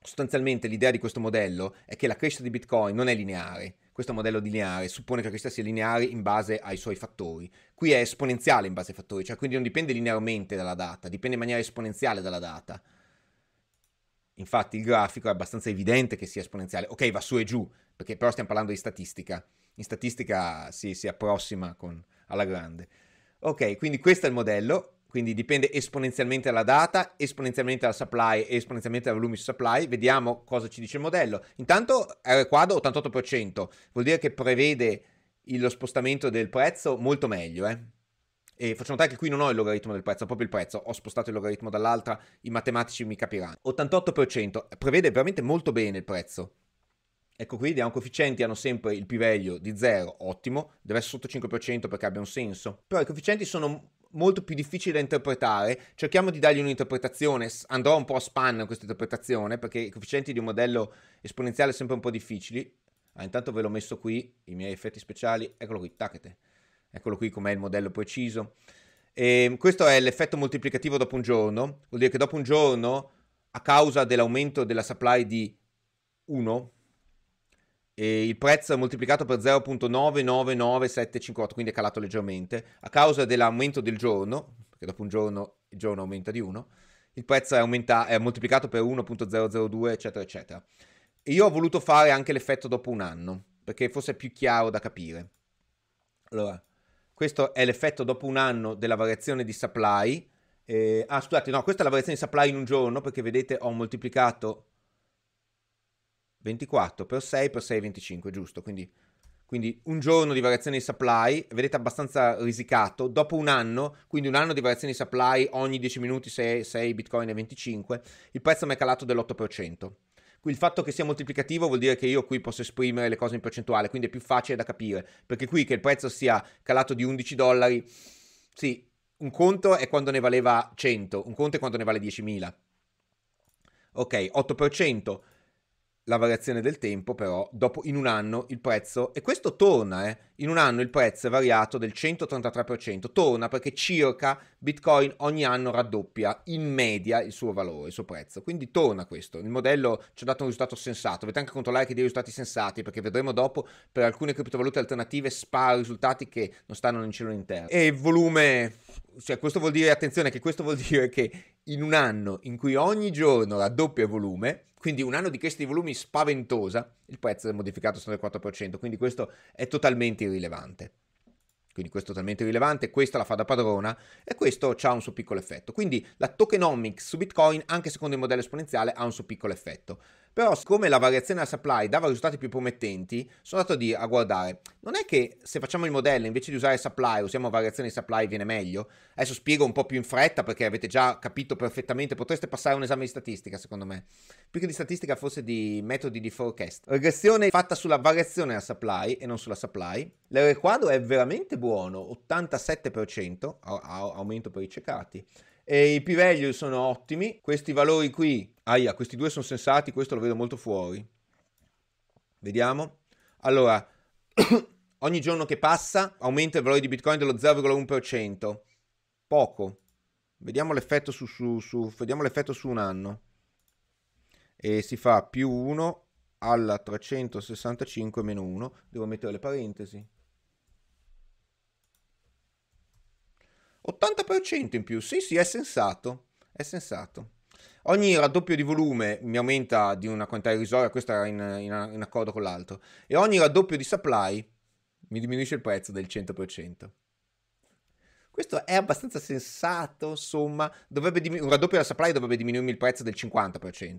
sostanzialmente l'idea di questo modello è che la crescita di Bitcoin non è lineare. Questo modello di lineare suppone che la crescita sia lineare in base ai suoi fattori. Qui è esponenziale in base ai fattori, cioè quindi non dipende linearmente dalla data, dipende in maniera esponenziale dalla data. Infatti il grafico è abbastanza evidente che sia esponenziale. Ok, va su e giù, perché però stiamo parlando di statistica. In statistica si, si approssima con, alla grande. Ok, quindi questo è il modello quindi dipende esponenzialmente dalla data, esponenzialmente dalla supply e esponenzialmente dal volume supply. Vediamo cosa ci dice il modello. Intanto R quadro 88%, vuol dire che prevede lo spostamento del prezzo molto meglio, eh. E facciamo notare che qui non ho il logaritmo del prezzo, ho proprio il prezzo, ho spostato il logaritmo dall'altra, i matematici mi capiranno. 88% prevede veramente molto bene il prezzo. Ecco qui vediamo coefficienti hanno sempre il p-value di 0, ottimo, deve essere sotto 5% perché abbia un senso. Però i coefficienti sono molto più difficile da interpretare. Cerchiamo di dargli un'interpretazione, andrò un po' a spanna questa interpretazione perché i coefficienti di un modello esponenziale sono sempre un po' difficili. Ah, intanto ve l'ho messo qui, i miei effetti speciali, eccolo qui, tacchete. Eccolo qui com'è il modello preciso. E ehm, questo è l'effetto moltiplicativo dopo un giorno, vuol dire che dopo un giorno, a causa dell'aumento della supply di 1, e il prezzo è moltiplicato per 0.999758, quindi è calato leggermente, a causa dell'aumento del giorno, perché dopo un giorno il giorno aumenta di 1, il prezzo è, aumenta- è moltiplicato per 1.002, eccetera, eccetera. E io ho voluto fare anche l'effetto dopo un anno, perché fosse più chiaro da capire. Allora, questo è l'effetto dopo un anno della variazione di supply. Eh, ah, scusate, no, questa è la variazione di supply in un giorno, perché vedete ho moltiplicato 24 per 6 per 6 25, giusto? Quindi, quindi un giorno di variazione di supply, vedete abbastanza risicato, dopo un anno, quindi un anno di variazione di supply ogni 10 minuti 6, 6 bitcoin e 25, il prezzo mi è calato dell'8%. Il fatto che sia moltiplicativo vuol dire che io qui posso esprimere le cose in percentuale, quindi è più facile da capire, perché qui che il prezzo sia calato di 11 dollari, sì, un conto è quando ne valeva 100, un conto è quando ne vale 10.000. Ok, 8%, la variazione del tempo, però, dopo, in un anno il prezzo, e questo torna, eh, in un anno il prezzo è variato del 133%, torna perché circa Bitcoin ogni anno raddoppia in media il suo valore, il suo prezzo, quindi torna questo, il modello ci ha dato un risultato sensato, dovete anche controllare che dei risultati sensati, perché vedremo dopo per alcune criptovalute alternative spara risultati che non stanno nel cielo interno. E volume, cioè questo vuol dire, attenzione, che questo vuol dire che in un anno in cui ogni giorno raddoppia il volume, quindi un anno di crescita di volumi spaventosa, il prezzo è modificato solo del 4%, quindi questo è totalmente irrilevante. Quindi questo è totalmente irrilevante, questa la fa da padrona e questo ha un suo piccolo effetto. Quindi la tokenomics su Bitcoin, anche secondo il modello esponenziale, ha un suo piccolo effetto. Però siccome la variazione della supply dava risultati più promettenti, sono andato a guardare, non è che se facciamo il modello invece di usare supply usiamo variazione di supply viene meglio? Adesso spiego un po' più in fretta perché avete già capito perfettamente, potreste passare un esame di statistica secondo me, più che di statistica forse di metodi di forecast. Regressione fatta sulla variazione della supply e non sulla supply. L'R quadro è veramente buono, 87% aumento per i ceccati e i p-value sono ottimi. Questi valori qui, aia, questi due sono sensati, questo lo vedo molto fuori. Vediamo. Allora, ogni giorno che passa aumenta il valore di Bitcoin dello 0,1%. Poco. Vediamo l'effetto su, su, su, vediamo l'effetto su un anno. E si fa più 1 alla 365 meno 1. Devo mettere le parentesi. 80% in più, sì sì, è sensato, è sensato. Ogni raddoppio di volume mi aumenta di una quantità irrisoria, questo era in, in, in accordo con l'altro, e ogni raddoppio di supply mi diminuisce il prezzo del 100%. Questo è abbastanza sensato, insomma, diminu- un raddoppio della supply dovrebbe diminuirmi il prezzo del 50%.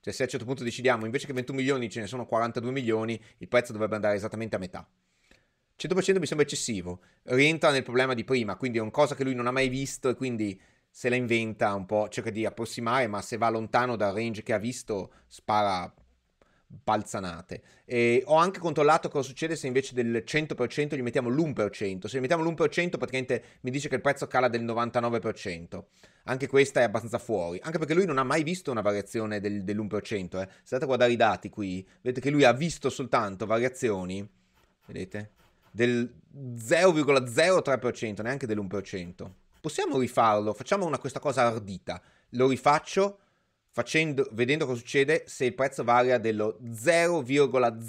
Cioè se a un certo punto decidiamo, invece che 21 milioni ce ne sono 42 milioni, il prezzo dovrebbe andare esattamente a metà. 100% mi sembra eccessivo. Rientra nel problema di prima, quindi è una cosa che lui non ha mai visto e quindi se la inventa un po', cerca di approssimare, ma se va lontano dal range che ha visto, spara balzanate. E ho anche controllato cosa succede se invece del 100% gli mettiamo l'1%. Se gli mettiamo l'1% praticamente mi dice che il prezzo cala del 99%. Anche questa è abbastanza fuori, anche perché lui non ha mai visto una variazione del, dell'1%. Eh. Se andate a guardare i dati qui, vedete che lui ha visto soltanto variazioni, vedete? del 0,03%, neanche dell'1%. Possiamo rifarlo, facciamo una, questa cosa ardita. Lo rifaccio facendo, vedendo cosa succede se il prezzo varia dello 0,01%.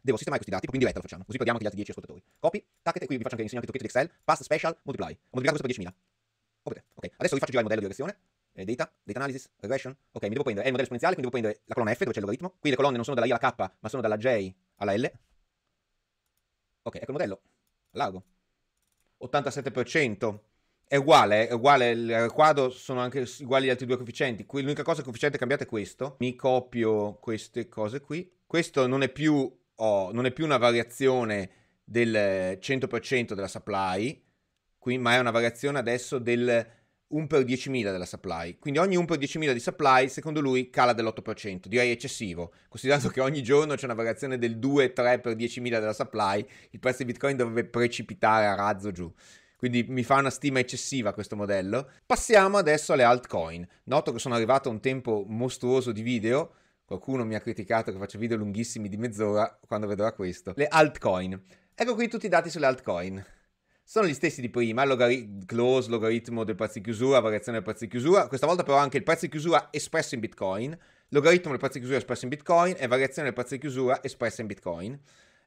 Devo sistemare questi dati, quindi in diretta lo facciamo, così perdiamo anche gli altri 10 ascoltatori. Copy, target, e qui vi faccio anche insegno anche i trucchetti di Excel, pass, special, multiply. Ho modificato questo per 10.000. Copy, ok, adesso rifaccio già il modello di regressione, eh, data, data analysis, regression. Ok, mi devo prendere, è il modello esponenziale, quindi devo prendere la colonna F dove c'è l'algoritmo. Qui le colonne non sono dalla I alla K, ma sono dalla J alla L. Ok, ecco il modello. Lago. 87%. È uguale, è uguale, il quadro sono anche uguali gli altri due coefficienti. L'unica cosa, che coefficiente cambiata è questo. Mi copio queste cose qui. Questo non è più, oh, non è più una variazione del 100% della supply, qui, ma è una variazione adesso del 1 per 10.000 della supply. Quindi ogni 1 per 10.000 di supply, secondo lui, cala dell'8%. Direi eccessivo, considerando che ogni giorno c'è una variazione del 2-3 per 10.000 della supply, il prezzo di Bitcoin dovrebbe precipitare a razzo giù. Quindi mi fa una stima eccessiva questo modello. Passiamo adesso alle altcoin. Noto che sono arrivato a un tempo mostruoso di video. Qualcuno mi ha criticato che faccio video lunghissimi di mezz'ora quando vedrà questo. Le altcoin. Ecco qui tutti i dati sulle altcoin sono gli stessi di prima, logari- close, logaritmo del prezzo di chiusura, variazione del prezzo di chiusura, questa volta però anche il prezzo di chiusura espresso in Bitcoin, logaritmo del prezzo di chiusura espresso in Bitcoin e variazione del prezzo di chiusura espressa in Bitcoin.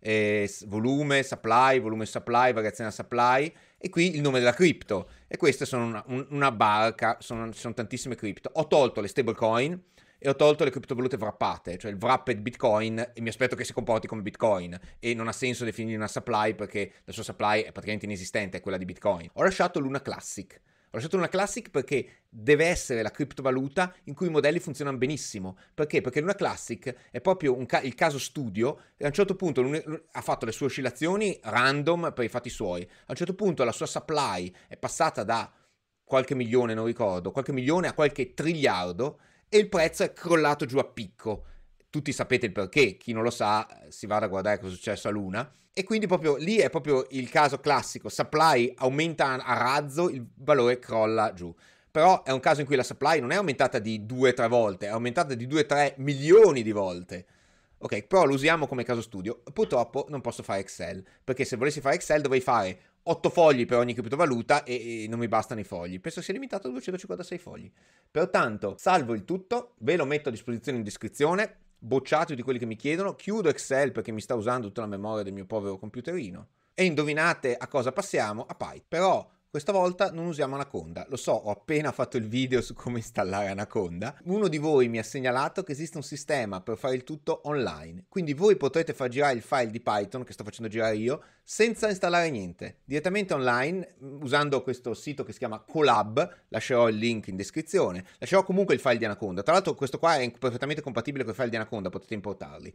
Eh, volume, supply, volume supply, variazione a supply e qui il nome della cripto e queste sono una, un, una barca, sono, sono tantissime cripto. Ho tolto le stablecoin e ho tolto le criptovalute wrappate, cioè il wrapped Bitcoin e mi aspetto che si comporti come Bitcoin e non ha senso definire una supply perché la sua supply è praticamente inesistente, è quella di Bitcoin. Ho lasciato l'una classic. Ho lasciato una classic perché deve essere la criptovaluta in cui i modelli funzionano benissimo. Perché? Perché l'una classic è proprio ca- il caso studio. E A un certo punto ha fatto le sue oscillazioni random per i fatti suoi. A un certo punto la sua supply è passata da qualche milione, non ricordo, qualche milione a qualche triliardo e il prezzo è crollato giù a picco. Tutti sapete il perché, chi non lo sa si vada a guardare cosa è successo a Luna. E quindi proprio lì è proprio il caso classico, supply aumenta a razzo, il valore crolla giù. Però è un caso in cui la supply non è aumentata di 2-3 volte, è aumentata di 2-3 milioni di volte. Ok, però lo usiamo come caso studio. Purtroppo non posso fare Excel, perché se volessi fare Excel dovrei fare 8 fogli per ogni criptovaluta e, e, non mi bastano i fogli. Penso sia limitato a 256 fogli. Pertanto salvo il tutto, ve lo metto a disposizione in descrizione, bocciate di quelli che mi chiedono, chiudo Excel perché mi sta usando tutta la memoria del mio povero computerino. E indovinate a cosa passiamo? A Python. Però questa volta non usiamo Anaconda, lo so, ho appena fatto il video su come installare Anaconda. Uno di voi mi ha segnalato che esiste un sistema per fare il tutto online, quindi voi potrete far girare il file di Python che sto facendo girare io senza installare niente, direttamente online mm, usando questo sito che si chiama Colab, lascerò il link in descrizione, lascerò comunque il file di Anaconda, tra l'altro questo qua è perfettamente compatibile con i file di Anaconda, potete importarli.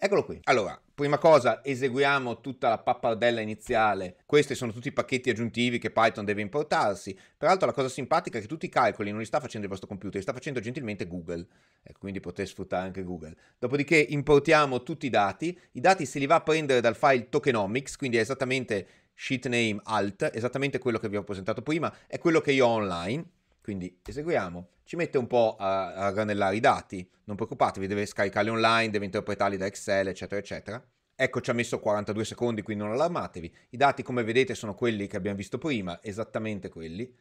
Eccolo qui. Allora, prima cosa, eseguiamo tutta la pappardella iniziale. Questi sono tutti i pacchetti aggiuntivi che Python deve importarsi. Peraltro la cosa simpatica è che tutti i calcoli non li sta facendo il vostro computer, li sta facendo gentilmente Google. Ecco, quindi potete sfruttare anche Google. Dopodiché importiamo tutti i dati. I dati se li va a prendere dal file tokenomics, quindi è esattamente sheet name alt, esattamente quello che vi ho presentato prima, è quello che io ho online quindi eseguiamo, ci mette un po' a, a granellare i dati, non preoccupatevi, deve scaricarli online, deve interpretarli da Excel, eccetera, eccetera. Ecco, ci ha messo 42 secondi, quindi non allarmatevi. I dati, come vedete, sono quelli che abbiamo visto prima, esattamente quelli.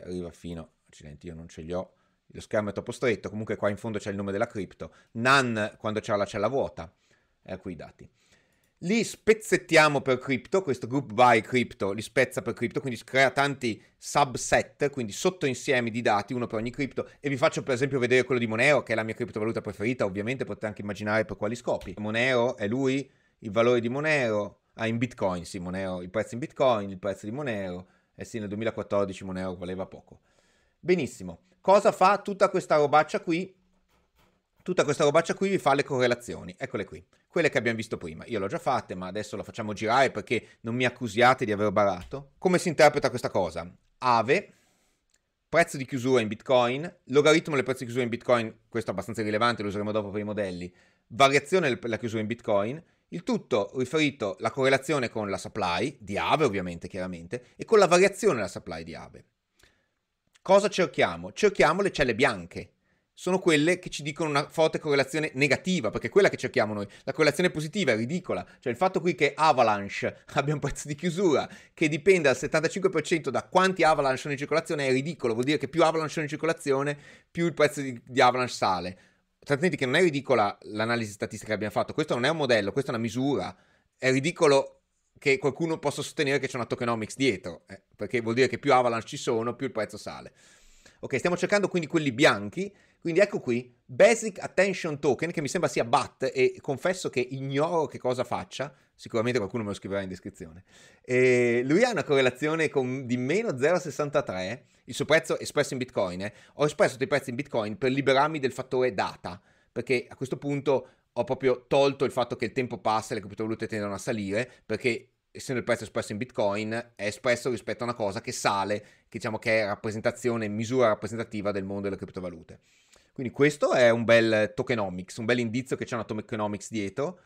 Arriva fino... Accidenti, io non ce li ho. Lo schermo è troppo stretto, comunque qua in fondo c'è il nome della cripto. NAN quando c'è la cella vuota. Ecco i dati li spezzettiamo per cripto, questo group by crypto li spezza per crypto, quindi crea tanti subset, quindi sottoinsiemi di dati, uno per ogni crypto, e vi faccio per esempio vedere quello di Monero, che è la mia criptovaluta preferita, ovviamente potete anche immaginare per quali scopi. Monero è lui, il valore di Monero, ah in bitcoin, sì Monero, il prezzo in bitcoin, il prezzo di Monero, eh sì nel 2014 Monero valeva poco. Benissimo, cosa fa tutta questa robaccia qui? Tutta questa robaccia qui vi fa le correlazioni, eccole qui quelle che abbiamo visto prima. Io l'ho già fatta, ma adesso la facciamo girare perché non mi accusiate di aver barato. Come si interpreta questa cosa? Ave, prezzo di chiusura in Bitcoin, logaritmo del prezzo di chiusura in Bitcoin, questo è abbastanza rilevante, lo useremo dopo per i modelli, variazione della chiusura in Bitcoin, il tutto riferito alla correlazione con la supply di Ave, ovviamente, chiaramente, e con la variazione della supply di Ave. Cosa cerchiamo? Cerchiamo le celle bianche, sono quelle che ci dicono una forte correlazione negativa, perché è quella che cerchiamo noi. La correlazione positiva è ridicola, cioè il fatto qui che Avalanche abbia un prezzo di chiusura che dipende al 75% da quanti Avalanche sono in circolazione è ridicolo, vuol dire che più Avalanche sono in circolazione, più il prezzo di, di Avalanche sale. Tant'è che non è ridicola l'analisi statistica che abbiamo fatto, questo non è un modello, questa è una misura, è ridicolo che qualcuno possa sostenere che c'è una tokenomics dietro, eh, perché vuol dire che più Avalanche ci sono, più il prezzo sale. Ok, stiamo cercando quindi quelli bianchi, quindi ecco qui, Basic Attention Token, che mi sembra sia BAT, e confesso che ignoro che cosa faccia, sicuramente qualcuno me lo scriverà in descrizione. E lui ha una correlazione con, di meno 0,63, il suo prezzo espresso in Bitcoin, eh. ho espresso i prezzi in Bitcoin per liberarmi del fattore data, perché a questo punto ho proprio tolto il fatto che il tempo passa e le criptovalute tendono a salire, perché essendo il prezzo espresso in bitcoin, è espresso rispetto a una cosa che sale, che diciamo che è rappresentazione, misura rappresentativa del mondo delle criptovalute. Quindi questo è un bel tokenomics, un bel indizio che c'è una tokenomics dietro,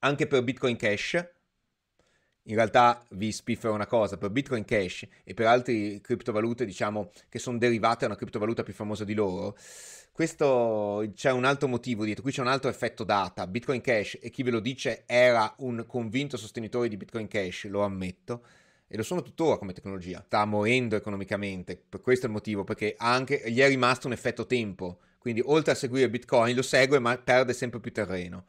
anche per Bitcoin Cash, in realtà vi spiffero una cosa, per Bitcoin Cash e per altre criptovalute, diciamo, che sono derivate da una criptovaluta più famosa di loro, questo c'è un altro motivo dietro, qui c'è un altro effetto data. Bitcoin Cash, e chi ve lo dice era un convinto sostenitore di Bitcoin Cash, lo ammetto, e lo sono tuttora come tecnologia. Sta morendo economicamente, per questo è il motivo, perché anche, gli è rimasto un effetto tempo. Quindi oltre a seguire Bitcoin lo segue ma perde sempre più terreno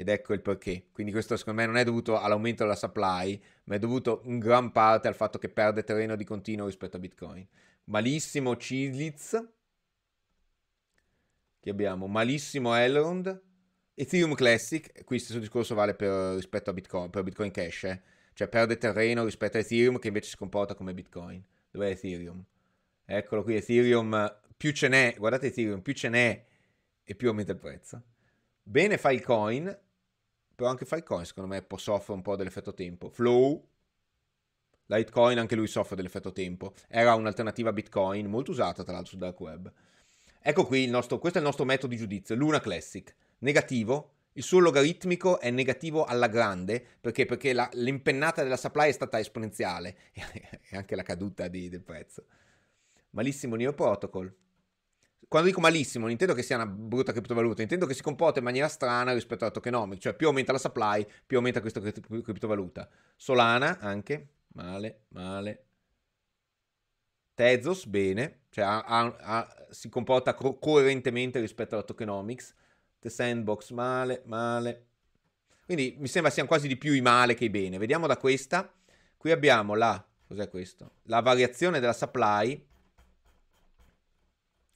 ed ecco il perché. Quindi questo secondo me non è dovuto all'aumento della supply, ma è dovuto in gran parte al fatto che perde terreno di continuo rispetto a Bitcoin. Malissimo Cislitz, che abbiamo, malissimo Elrond, Ethereum Classic, qui stesso discorso vale per, rispetto a Bitcoin, per Bitcoin Cash, eh? cioè perde terreno rispetto a Ethereum che invece si comporta come Bitcoin. Dov'è Ethereum? Eccolo qui, Ethereum, più ce n'è, guardate Ethereum, più ce n'è e più aumenta il prezzo. Bene Filecoin, però anche Filecoin secondo me soffre un po' dell'effetto tempo. Flow, Litecoin anche lui soffre dell'effetto tempo, era un'alternativa a Bitcoin molto usata tra l'altro sul dark web. Ecco qui il nostro, questo è il nostro metodo di giudizio, Luna Classic, negativo, il suo logaritmico è negativo alla grande perché, perché la, l'impennata della supply è stata esponenziale e anche la caduta di, del prezzo. Malissimo Neo Protocol, quando dico malissimo, non intendo che sia una brutta criptovaluta, intendo che si comporta in maniera strana rispetto alla tokenomics, cioè più aumenta la supply, più aumenta questa criptovaluta. Solana anche, male, male. Tezos, bene, cioè ha, ha, si comporta co- coerentemente rispetto alla tokenomics. The Sandbox, male, male. Quindi mi sembra siano quasi di più i male che i bene. Vediamo da questa. Qui abbiamo la, cos'è questo? La variazione della supply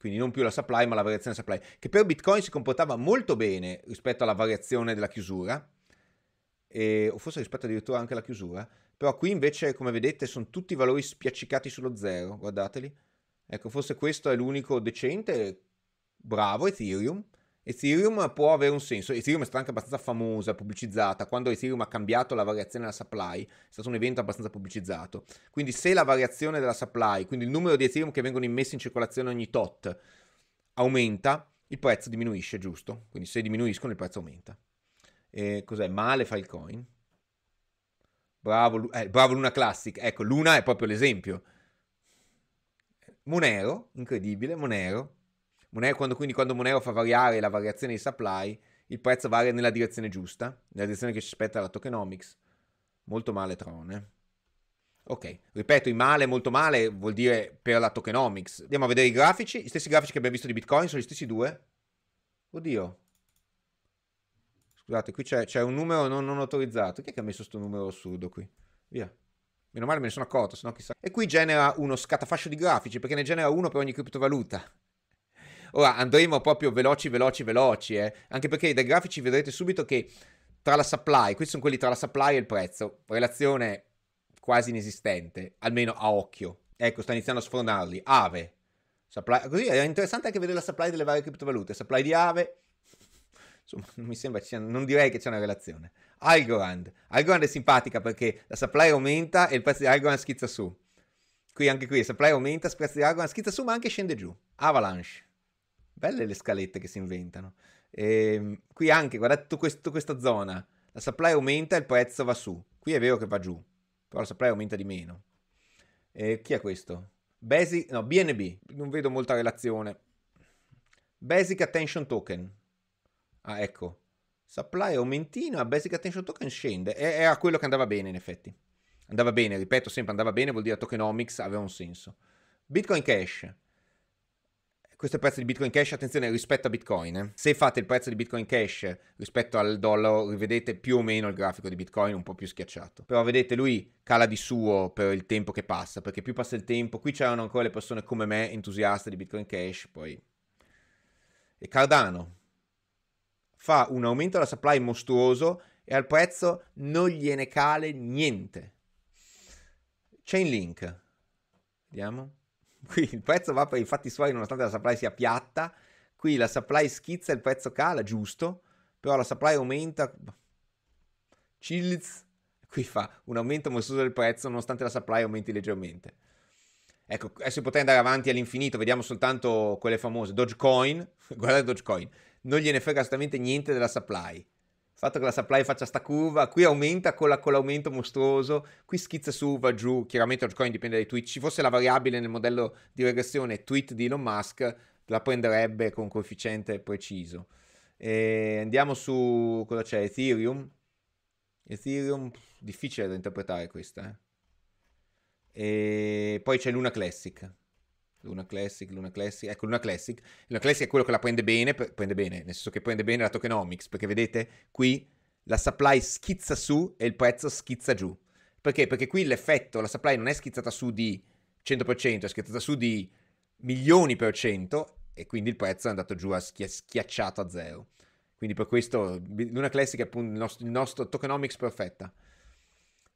quindi non più la supply ma la variazione supply, che per Bitcoin si comportava molto bene rispetto alla variazione della chiusura, e, o forse rispetto addirittura anche alla chiusura, però qui invece come vedete sono tutti valori spiaccicati sullo zero, guardateli, ecco forse questo è l'unico decente, bravo Ethereum, Ethereum può avere un senso, Ethereum è stata anche abbastanza famosa, pubblicizzata, quando Ethereum ha cambiato la variazione della supply, è stato un evento abbastanza pubblicizzato, quindi se la variazione della supply, quindi il numero di Ethereum che vengono immessi in circolazione ogni tot, aumenta, il prezzo diminuisce, giusto? Quindi se diminuiscono il prezzo aumenta. E cos'è? Male fa il coin? Bravo, eh, bravo Luna Classic, ecco, Luna è proprio l'esempio. Monero, incredibile, Monero, Monero, quando, quindi quando Monero fa variare la variazione di supply, il prezzo varia nella direzione giusta, nella direzione che ci spetta la tokenomics. Molto male Trone. Ok, ripeto, il male, molto male, vuol dire per la tokenomics. Andiamo a vedere i grafici. Gli stessi grafici che abbiamo visto di Bitcoin sono gli stessi due. Oddio. Scusate, qui c'è, c'è un numero non, non autorizzato. Chi è che ha messo questo numero assurdo qui? Via. Meno male me ne sono accorto, sennò chissà. E qui genera uno scatafascio di grafici, perché ne genera uno per ogni criptovaluta. Ora andremo proprio veloci, veloci, veloci, eh? anche perché dai grafici vedrete subito che tra la supply, questi sono quelli tra la supply e il prezzo, relazione quasi inesistente, almeno a occhio. Ecco, sta iniziando a sfronarli. Ave. Supply, così è interessante anche vedere la supply delle varie criptovalute. Supply di Ave. Insomma, non mi sembra, non direi che c'è una relazione. Algorand. Algorand è simpatica perché la supply aumenta e il prezzo di Algorand schizza su. Qui anche qui, supply aumenta, il prezzo di Algorand schizza su ma anche scende giù. Avalanche. Belle le scalette che si inventano. E, ehm, qui anche, guardate tutta questo, questa zona. La supply aumenta e il prezzo va su. Qui è vero che va giù, però la supply aumenta di meno. E, chi è questo? Basic, no, BNB. Non vedo molta relazione. Basic Attention Token. Ah, ecco. Supply aumentina, Basic Attention Token scende. Era quello che andava bene, in effetti. Andava bene, ripeto sempre, andava bene, vuol dire tokenomics aveva un senso. Bitcoin Cash questo è il prezzo di Bitcoin Cash, attenzione rispetto a Bitcoin. Eh. Se fate il prezzo di Bitcoin Cash rispetto al dollaro, rivedete più o meno il grafico di Bitcoin un po' più schiacciato. Però vedete, lui cala di suo per il tempo che passa, perché più passa il tempo, qui c'erano ancora le persone come me entusiaste di Bitcoin Cash, poi... E Cardano fa un aumento della supply mostruoso e al prezzo non gliene cale niente. Chainlink. Vediamo. Qui il prezzo va per i fatti suoi nonostante la supply sia piatta. Qui la supply schizza, il prezzo cala, giusto, però la supply aumenta. Chills, qui fa un aumento mostruoso del prezzo nonostante la supply aumenti leggermente. Ecco, adesso potrei andare avanti all'infinito, vediamo soltanto quelle famose. Dogecoin, guardate Dogecoin, non gliene frega assolutamente niente della supply il fatto che la supply faccia sta curva, qui aumenta con, la, con l'aumento mostruoso, qui schizza su, va giù, chiaramente il coin dipende dai tweet, ci fosse la variabile nel modello di regressione tweet di Elon Musk, la prenderebbe con coefficiente preciso. E ehm, andiamo su, cosa c'è, Ethereum? Ethereum, difficile da interpretare questa, eh? E ehm, poi c'è Luna Classic. Luna Classic, Luna Classic, ecco Luna Classic. Luna Classic è quello che la prende bene, prende bene, nel senso che prende bene la tokenomics, perché vedete qui la supply schizza su e il prezzo schizza giù. Perché? Perché qui l'effetto, la supply non è schizzata su di 100%, è schizzata su di milioni per cento e quindi il prezzo è andato giù, a schia- schiacciato a zero. Quindi per questo Luna Classic è appunto il nostro, il nostro tokenomics perfetta.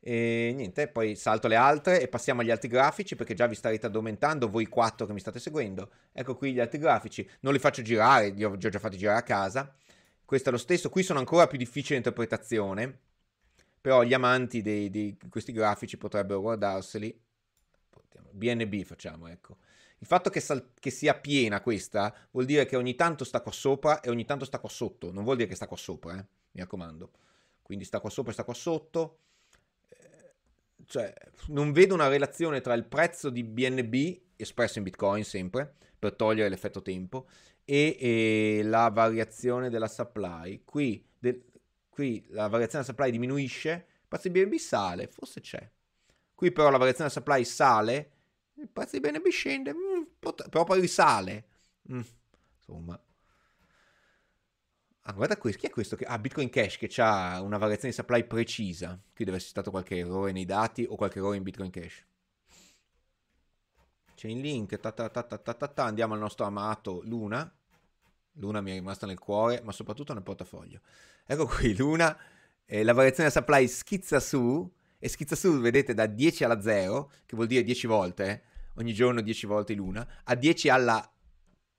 E niente, poi salto le altre e passiamo agli altri grafici perché già vi starete addormentando voi quattro che mi state seguendo. Ecco qui gli altri grafici, non li faccio girare, li ho, già fatti girare a casa. Questo è lo stesso, qui sono ancora più difficile interpretazione, però gli amanti di questi grafici potrebbero guardarseli. BNB facciamo, ecco. Il fatto che, sal- che, sia piena questa vuol dire che ogni tanto sta qua sopra e ogni tanto sta qua sotto, non vuol dire che sta qua sopra, eh? mi raccomando. Quindi sta qua sopra e sta qua sotto cioè, non vedo una relazione tra il prezzo di BNB, espresso in Bitcoin sempre, per togliere l'effetto tempo, e, e la variazione della supply. Qui, de, qui la variazione della supply diminuisce, il prezzo di BNB sale, forse c'è. Qui però la variazione della supply sale, il prezzo di BNB scende, mm, pot- però poi risale. Mm, insomma, Ah, guarda questo, chi è questo? Che... Ah, Bitcoin Cash che ha una variazione di supply precisa. Qui deve essere stato qualche errore nei dati o qualche errore in Bitcoin Cash. C'è il link, ta ta ta ta ta ta, ta. andiamo al nostro amato Luna. Luna mi è rimasta nel cuore, ma soprattutto nel portafoglio. Ecco qui, Luna, eh, la variazione di supply schizza su, e schizza su, vedete, da 10 alla 0, che vuol dire 10 volte, eh? ogni giorno 10 volte Luna, a 10 alla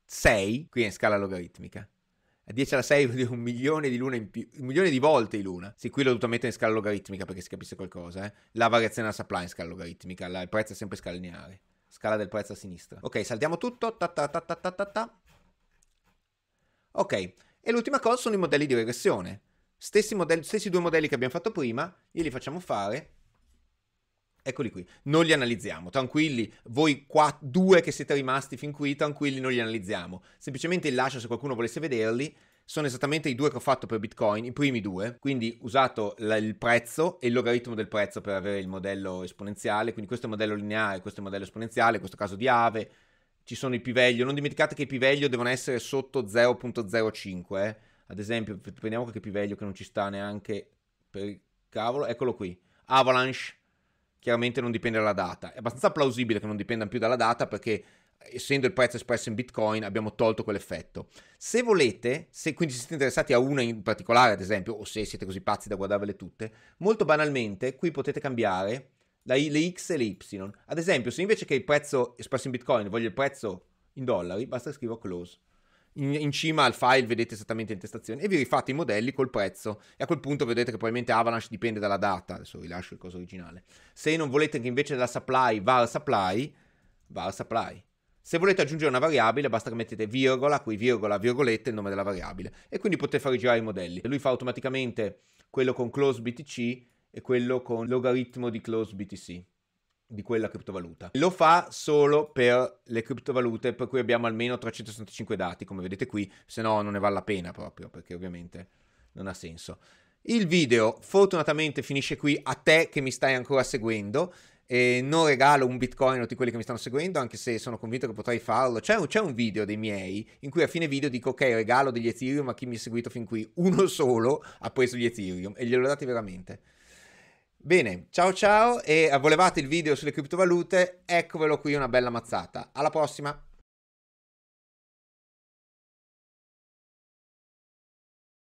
6, qui è in scala logaritmica. 10 alla 6 vuol dire un milione di luna in più, un milione di volte di luna. Sì, qui l'ho dovuto mettere in scala logaritmica perché si capisse qualcosa, eh. La variazione della supply in scala logaritmica, la, il prezzo è sempre scala lineare. Scala del prezzo a sinistra. Ok, saltiamo tutto. Ta ta ta ta ta ta ta. Ok, e l'ultima cosa sono i modelli di regressione. Stessi, modelli, stessi due modelli che abbiamo fatto prima, glieli facciamo fare eccoli qui. Non li analizziamo, tranquilli, voi qua due che siete rimasti fin qui, tranquilli, non li analizziamo. Semplicemente lascio se qualcuno volesse vederli sono esattamente i due che ho fatto per Bitcoin, i primi due, quindi ho usato la, il prezzo e il logaritmo del prezzo per avere il modello esponenziale, quindi questo è il modello lineare, questo è il modello esponenziale, in questo caso di Ave, ci sono i piveglio, non dimenticate che i piveglio devono essere sotto 0.05, eh. ad esempio prendiamo qualche piveglio che non ci sta neanche per cavolo, eccolo qui, Avalanche chiaramente non dipende dalla data. È abbastanza plausibile che non dipendano più dalla data perché essendo il prezzo espresso in Bitcoin abbiamo tolto quell'effetto. Se volete, se quindi siete interessati a una in particolare, ad esempio, o se siete così pazzi da guardarvele tutte, molto banalmente qui potete cambiare le X e le Y. Ad esempio, se invece che il prezzo espresso in Bitcoin voglio il prezzo in dollari, basta scrivo close in, in, cima al file vedete esattamente l'intestazione e vi rifate i modelli col prezzo e a quel punto vedete che probabilmente Avalanche dipende dalla data, adesso rilascio il coso originale. Se non volete che invece della supply var supply, var supply. Se volete aggiungere una variabile basta che mettete virgola, qui virgola, virgolette, il nome della variabile e quindi potete fare girare i modelli. Lui fa automaticamente quello con close BTC e quello con logaritmo di close BTC di quella criptovaluta. Lo fa solo per le criptovalute per cui abbiamo almeno 365 dati, come vedete qui, se no non ne vale la pena proprio, perché ovviamente non ha senso. Il video fortunatamente finisce qui a te che mi stai ancora seguendo. E non regalo un bitcoin a tutti quelli che mi stanno seguendo, anche se sono convinto che potrei farlo. C'è un, c'è un, video dei miei in cui a fine video dico: Ok, regalo degli Ethereum a chi mi ha seguito fin qui. Uno solo ha preso gli Ethereum e glielo dati veramente. Bene, ciao ciao e volevate il video sulle criptovalute, eccovelo qui una bella mazzata. Alla prossima!